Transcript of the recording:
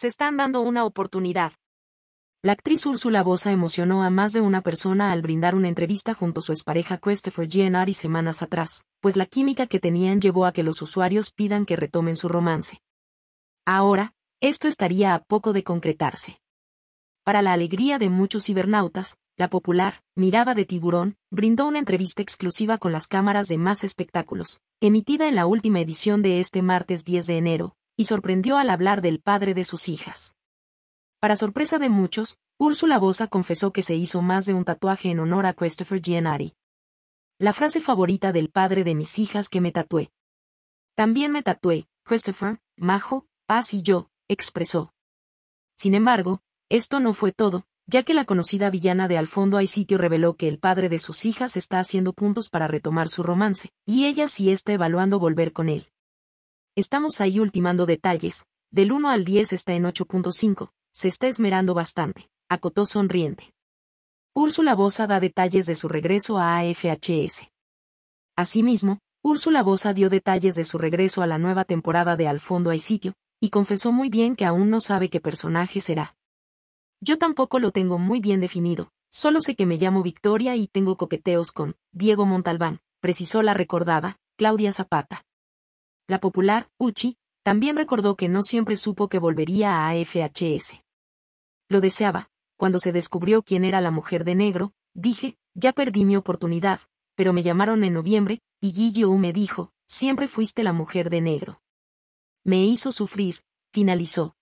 Se están dando una oportunidad. La actriz Úrsula Bosa emocionó a más de una persona al brindar una entrevista junto a su expareja Christopher y semanas atrás, pues la química que tenían llevó a que los usuarios pidan que retomen su romance. Ahora, esto estaría a poco de concretarse. Para la alegría de muchos cibernautas, la popular, Mirada de Tiburón, brindó una entrevista exclusiva con las cámaras de más espectáculos, emitida en la última edición de este martes 10 de enero, y sorprendió al hablar del padre de sus hijas. Para sorpresa de muchos, Úrsula Bosa confesó que se hizo más de un tatuaje en honor a Christopher Gianari. La frase favorita del padre de mis hijas que me tatué. También me tatué, Christopher, Majo, Paz y yo, expresó. Sin embargo, esto no fue todo, ya que la conocida villana de Al fondo hay sitio reveló que el padre de sus hijas está haciendo puntos para retomar su romance, y ella sí está evaluando volver con él. Estamos ahí ultimando detalles, del 1 al 10 está en 8.5, se está esmerando bastante, acotó sonriente. Úrsula Bosa da detalles de su regreso a AFHS. Asimismo, Úrsula Bosa dio detalles de su regreso a la nueva temporada de Al fondo hay sitio, y confesó muy bien que aún no sabe qué personaje será. Yo tampoco lo tengo muy bien definido, solo sé que me llamo Victoria y tengo coqueteos con Diego Montalbán, precisó la recordada, Claudia Zapata. La popular, Uchi, también recordó que no siempre supo que volvería a AFHS. Lo deseaba, cuando se descubrió quién era la mujer de negro, dije, ya perdí mi oportunidad, pero me llamaron en noviembre, y U me dijo, siempre fuiste la mujer de negro. Me hizo sufrir, finalizó.